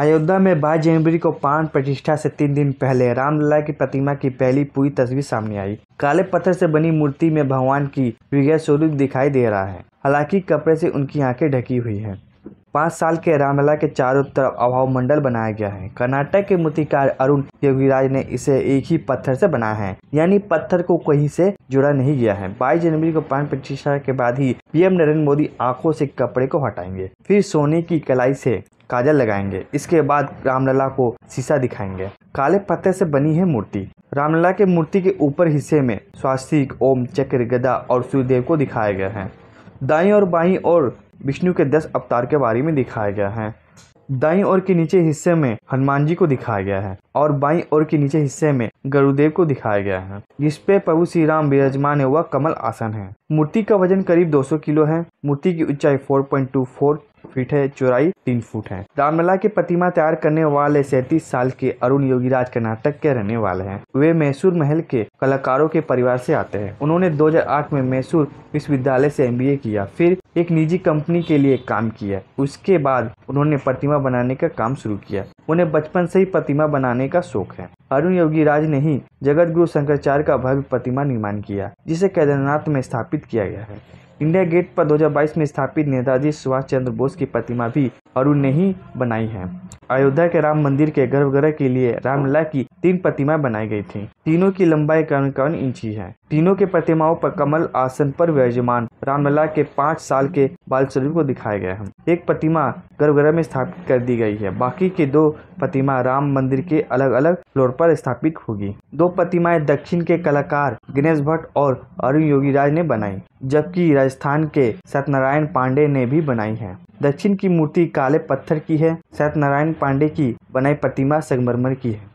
अयोध्या में बाईस जनवरी को पान प्रतिष्ठा से तीन दिन पहले रामलला की प्रतिमा की पहली पूरी तस्वीर सामने आई काले पत्थर से बनी मूर्ति में भगवान की विजय स्वरूप दिखाई दे रहा है हालांकि कपड़े से उनकी आंखें ढकी हुई है पाँच साल के रामलला के चारों तरफ अभाव मंडल बनाया गया है कर्नाटक के मूर्तिकार अरुण योगीराज ने इसे एक ही पत्थर से बनाया है यानी पत्थर को कहीं से जुड़ा नहीं गया है बाईस जनवरी को प्राण प्रतिष्ठा के बाद ही पीएम नरेंद्र मोदी आंखों से कपड़े को हटाएंगे फिर सोने की कलाई से काजल लगाएंगे इसके बाद रामलला को शीशा दिखाएंगे काले पत्थर से बनी है मूर्ति रामलला के मूर्ति के ऊपर हिस्से में स्वास्तिक ओम चक्र गदा और सूर्यदेव को दिखाया गया है दाई और बाई और विष्णु के दस अवतार के बारे में दिखाया गया है दाई और के नीचे हिस्से में हनुमान जी को दिखाया गया है और बाई और के नीचे हिस्से में गुरुदेव को दिखाया गया है जिसपे प्रभु श्री राम विराजमान है वह कमल आसन है मूर्ति का वजन करीब 200 किलो है मूर्ति की ऊंचाई 4.24 फीट है चौराई तीन फुट है रामलला की प्रतिमा तैयार करने वाले सैतीस साल के अरुण योगीराज कर्नाटक के रहने वाले हैं वे मैसूर महल के कलाकारों के परिवार से आते हैं उन्होंने 2008 में मैसूर विश्वविद्यालय से एमबीए किया फिर एक निजी कंपनी के लिए काम किया उसके बाद उन्होंने प्रतिमा बनाने का काम शुरू किया उन्हें बचपन से ही प्रतिमा बनाने का शौक है अरुण योगीराज ने ही जगत गुरु शंकराचार्य का भव्य प्रतिमा निर्माण किया जिसे केदारनाथ में स्थापित किया गया है इंडिया गेट पर 2022 में स्थापित नेताजी सुभाष चंद्र बोस की प्रतिमा भी अरुण ने ही बनाई है अयोध्या के राम मंदिर के गर्भगृह के लिए रामलला की तीन प्रतिमाएं बनाई गई थी तीनों की लंबाई इक्यावन इक्यावन इंची है तीनों के प्रतिमाओं पर कमल आसन पर विराजमान रामलला के पाँच साल के बाल स्वरूप को दिखाया गया है एक प्रतिमा गर्भगृह में स्थापित कर दी गई है बाकी के दो प्रतिमा राम मंदिर के अलग अलग फ्लोर पर स्थापित होगी दो प्रतिमाएं दक्षिण के कलाकार गणेश भट्ट और अरुण योगी राज ने बनाई जबकि राजस्थान के सत्यनारायण पांडे ने भी बनाई है दक्षिण की मूर्ति काले पत्थर की है सत्यनारायण पांडे की बनाई प्रतिमा संगमरमर की है